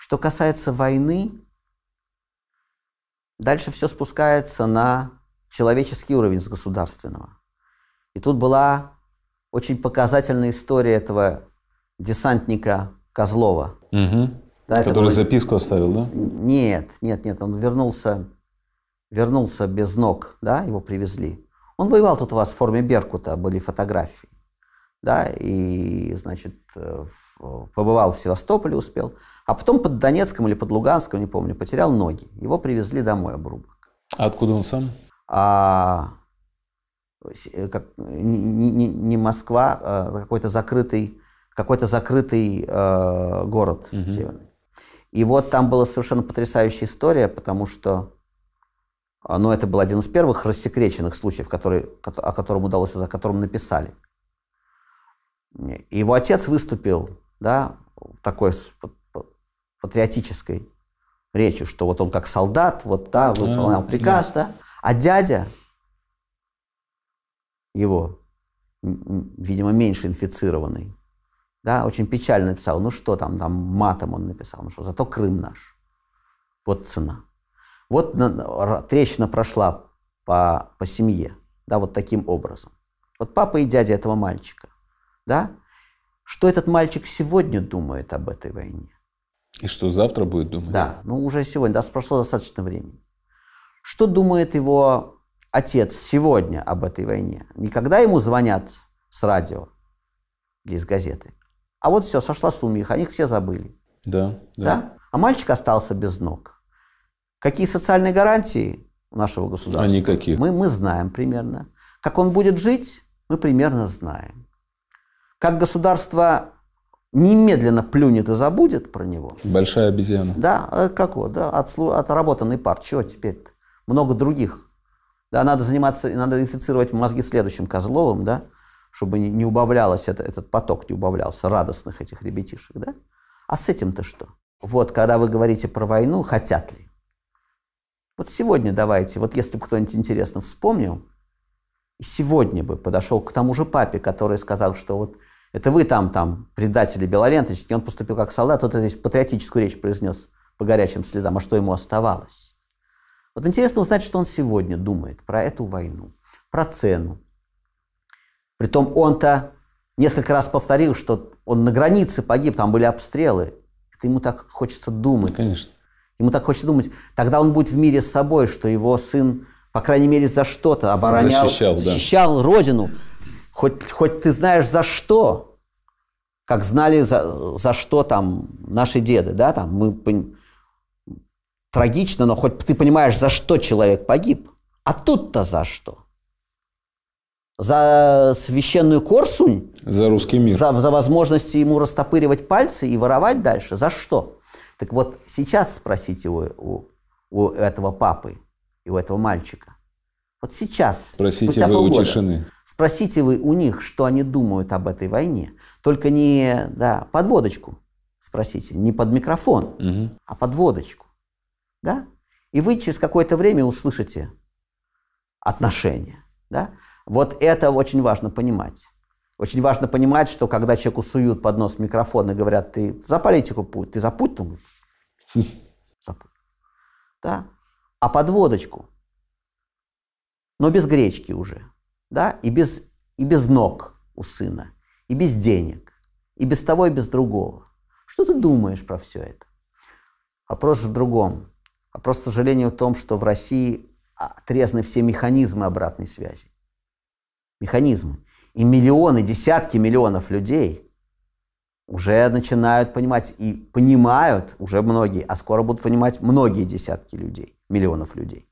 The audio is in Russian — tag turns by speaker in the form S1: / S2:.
S1: Что касается войны, дальше все спускается на человеческий уровень с государственного. И тут была очень показательная история этого десантника Козлова. Угу. Да, Который был... записку оставил, да? Нет, нет, нет, он вернулся, вернулся без ног, да, его привезли. Он воевал тут у вас в форме Беркута, были фотографии да, и, значит, э, побывал в Севастополе, успел, а потом под Донецком или под Луганском, не помню, потерял ноги. Его привезли домой, обрубок. А откуда он сам? А, э, как, не, не, не Москва, а какой-то закрытый, какой-то закрытый э, город угу. северный. И вот там была совершенно потрясающая история, потому что а, ну, это был один из первых рассекреченных случаев, который, о котором удалось, о котором написали. И Его отец выступил, да, такой патриотической речью, что вот он как солдат, вот, да, выполнял приказ, да. да. А дядя его, видимо, меньше инфицированный, да, очень печально написал, ну что там, там матом он написал, ну что, зато Крым наш. Вот цена. Вот трещина прошла по, по семье, да, вот таким образом. Вот папа и дядя этого мальчика да? Что этот мальчик сегодня думает об этой войне? И что завтра будет думать? Да, ну уже сегодня, да, прошло достаточно времени. Что думает его отец сегодня об этой войне? Никогда ему звонят с радио или с газеты. А вот все, сошла сумиха, о них все забыли. Да, да. да? А мальчик остался без ног. Какие социальные гарантии у нашего государства? А никаких. Мы, мы знаем примерно. Как он будет жить, мы примерно знаем. Как государство немедленно плюнет и забудет про него. Большая обезьяна. Да, э, как вот, да, отслу, отработанный пар. Чего теперь-то? Много других. Да, надо заниматься, надо инфицировать мозги следующим Козловым, да, чтобы не, не убавлялось, это, этот поток не убавлялся, радостных этих ребятишек, да? А с этим-то что? Вот, когда вы говорите про войну, хотят ли? Вот сегодня давайте, вот если бы кто-нибудь интересно вспомнил, сегодня бы подошел к тому же папе, который сказал, что вот это вы там, там, предатели белоленточки, Он поступил как солдат, вот эту патриотическую речь произнес по горячим следам. А что ему оставалось? Вот интересно узнать, что он сегодня думает про эту войну, про цену. Притом он-то несколько раз повторил, что он на границе погиб, там были обстрелы. Это ему так хочется думать. Конечно. Ему так хочется думать. Тогда он будет в мире с собой, что его сын, по крайней мере, за что-то оборонял, защищал, защищал родину хоть, хоть ты знаешь за что, как знали за, за что там наши деды, да, там мы трагично, но хоть ты понимаешь, за что человек погиб. А тут-то за что? За священную корсунь? За русский мир. За, за возможности ему растопыривать пальцы и воровать дальше? За что? Так вот, сейчас спросите у, у, у этого папы и у этого мальчика. Вот сейчас. Спросите вы у тишины. Спросите вы у них, что они думают об этой войне. Только не да, под водочку спросите, не под микрофон, угу. а под водочку. Да? И вы через какое-то время услышите отношения. Да? Вот это очень важно понимать. Очень важно понимать, что когда человеку суют под нос микрофон и говорят, ты за политику путь, ты за путь, он хм. за путь. Да? А подводочку, но без гречки уже да, и без, и без ног у сына, и без денег, и без того, и без другого. Что ты думаешь про все это? Вопрос же в другом. Вопрос, к сожалению, в том, что в России отрезаны все механизмы обратной связи. Механизмы. И миллионы, десятки миллионов людей – уже начинают понимать и понимают уже многие, а скоро будут понимать многие десятки людей, миллионов людей,